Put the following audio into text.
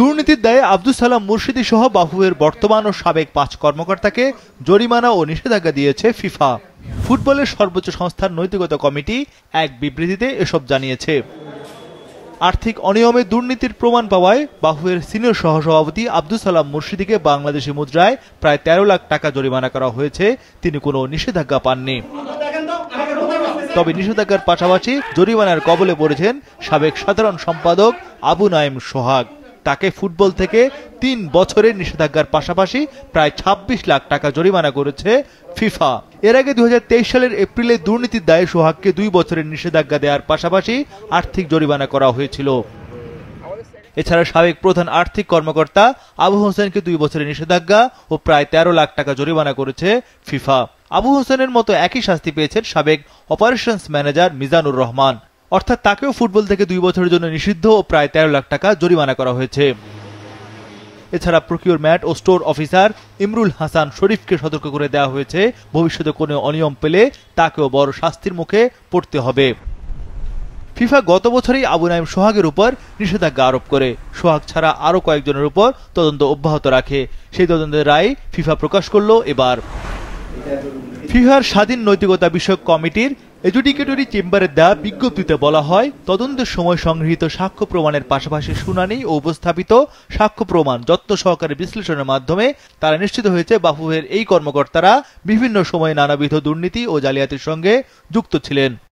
দুর্নীতির দায়ে আব্দুল সালাম মুর্শিদি সহ বাফুয়ের বর্তমান ও সাবেক পাঁচ কর্মকর্তাকে জরিমানা ও নিষেধাজ্ঞা দিয়েছে ফিফা ফুটবলের সর্বোচ্চ সংস্থার নৈতিকতা কমিটি এক বিবৃতিতে এসব জানিয়েছে আর্থিক অনিয়মে দুর্নীতির প্রমাণ পাওয়ায় বাহুয়ের সিনিয়র সহসভাপতি আব্দুল সালাম মুর্শিদিকে বাংলাদেশি মুদ্রায় প্রায় তেরো লাখ টাকা জরিমানা করা হয়েছে তিনি কোনো নিষেধাজ্ঞা পাননি তবে নিষেধাজ্ঞার পাশাপাশি জরিমানার কবলে পড়েছেন সাবেক সাধারণ সম্পাদক আবু নাইম সোহাগ তাকে ফুটবল থেকে তিন বছরের নিষেধাজ্ঞার পাশাপাশি প্রায় ২৬ লাখ টাকা জরিমানা করেছে ফিফা এর আগে দু সালের এপ্রিলে দুর্নীতির দায়ে সোহাগকে দুই বছরের নিষেধাজ্ঞা দেওয়ার পাশাপাশি আর্থিক জরিমানা করা হয়েছিল এছাড়া সাবেক প্রধান আর্থিক কর্মকর্তা আবু হোসেনকে দুই বছরের নিষেধাজ্ঞা ও প্রায় ১৩ লাখ টাকা জরিমানা করেছে ফিফা আবু হোসেনের মতো একই শাস্তি পেয়েছেন সাবেক অপারেশনস ম্যানেজার মিজানুর রহমান অর্থাৎ তাকেও ফুটবল থেকে দুই বছরের জন্য নিষিদ্ধ ও প্রায় তেরো লাখ টাকা জরিমানা করা হয়েছে এছাড়া ম্যাট ও স্টোর অফিসার ইমরুল হাসান শরীফকে সতর্ক করে দেওয়া হয়েছে ভবিষ্যতে কোনো অনিয়ম পেলে তাকেও বড় শাস্তির মুখে পড়তে হবে ফিফা গত বছরেই আবু নাইম সোহাগের উপর নিষেধাজ্ঞা আরোপ করে সোহাগ ছাড়া আরও কয়েকজনের উপর তদন্ত অব্যাহত রাখে সেই তদন্তের রায় ফিফা প্রকাশ করল এবার ফিহার স্বাধীন নৈতিকতা বিষয়ক কমিটির এজুডিকেটরি চেম্বারে দেওয়া বিজ্ঞপ্তিতে বলা হয় তদন্তের সময় সংগৃহীত সাক্ষ্য প্রমাণের পাশাপাশি শুনানি ও উপস্থাপিত সাক্ষ্য প্রমাণ যত্ন সহকারে বিশ্লেষণের মাধ্যমে তারা নিশ্চিত হয়েছে বাফুহের এই কর্মকর্তারা বিভিন্ন সময়ে নানাবিধ দুর্নীতি ও জালিয়াতির সঙ্গে যুক্ত ছিলেন